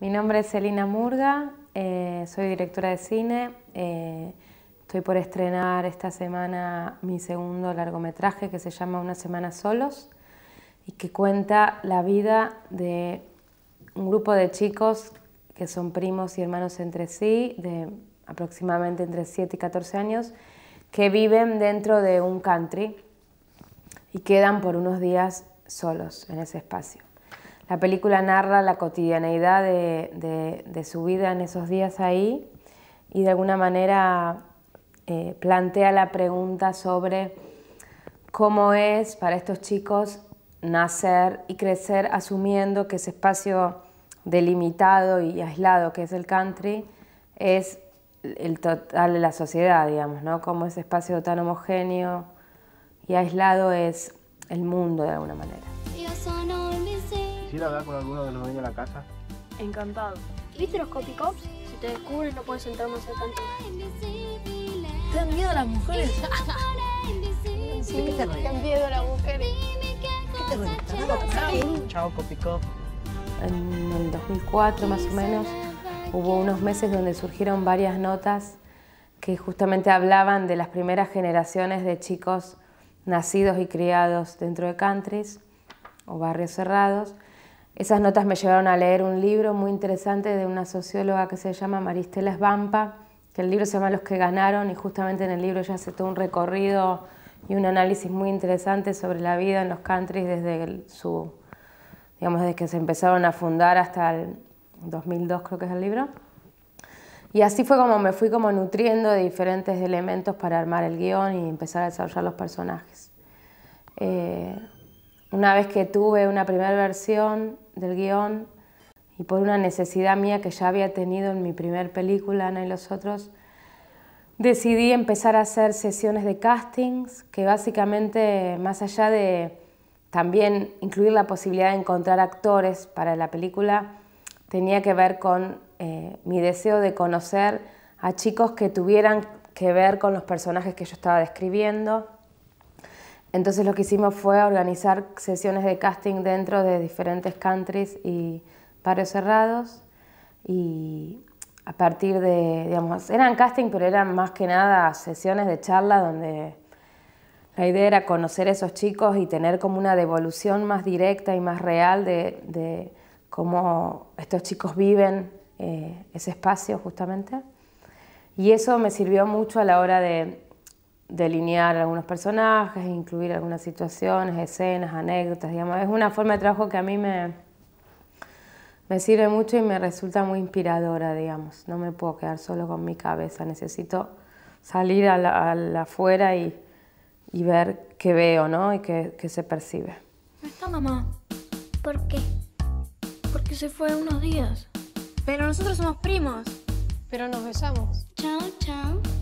Mi nombre es Selina Murga, eh, soy directora de cine. Eh, estoy por estrenar esta semana mi segundo largometraje que se llama Una semana solos y que cuenta la vida de un grupo de chicos que son primos y hermanos entre sí, de aproximadamente entre 7 y 14 años, que viven dentro de un country y quedan por unos días solos en ese espacio. La película narra la cotidianeidad de, su vida en esos días ahí y de alguna manera eh, plantea la pregunta sobre cómo es para estos chicos nacer y crecer asumiendo que ese espacio delimitado y aislado que es el country es el total de la sociedad, digamos, ¿no? Cómo ese espacio tan homogéneo y aislado es el mundo de alguna manera quisiera hablar con alguno de los dueños de la casa. Encantado. ¿Viste los copy Si te descubren no puedes entrar más al canto. ¿Te dan miedo a las mujeres? sí, ¿Qué te dan miedo las mujeres. ¿Qué te ríes? Chao, copy En el 2004 más o menos hubo unos meses donde surgieron varias notas que justamente hablaban de las primeras generaciones de chicos nacidos y criados dentro de countries o barrios cerrados esas notas me llevaron a leer un libro muy interesante de una socióloga que se llama Maristela Svampa, que el libro se llama Los que ganaron y justamente en el libro ella hace todo un recorrido y un análisis muy interesante sobre la vida en los countries desde su, digamos, desde que se empezaron a fundar hasta el 2002 creo que es el libro. Y así fue como me fui como nutriendo de diferentes elementos para armar el guión y empezar a desarrollar los personajes. Eh, una vez que tuve una primera versión del guión y por una necesidad mía que ya había tenido en mi primer película, Ana y los otros, decidí empezar a hacer sesiones de castings, que básicamente, más allá de también incluir la posibilidad de encontrar actores para la película, tenía que ver con eh, mi deseo de conocer a chicos que tuvieran que ver con los personajes que yo estaba describiendo. Entonces lo que hicimos fue organizar sesiones de casting dentro de diferentes countries y pares cerrados y a partir de, digamos, eran casting pero eran más que nada sesiones de charla donde la idea era conocer a esos chicos y tener como una devolución más directa y más real de, cómo estos chicos viven eh, ese espacio justamente. Y eso me sirvió mucho a la hora de delinear algunos personajes, incluir algunas situaciones, escenas, anécdotas, digamos. Es una forma de trabajo que a mí me, me sirve mucho y me resulta muy inspiradora, digamos. No me puedo quedar solo con mi cabeza, necesito salir a la, afuera y, ver qué veo, ¿no? Y qué, qué se percibe. No está mamá. ¿Por qué? Porque se fue unos días. Pero nosotros somos primos. Pero nos besamos. Chao, chao.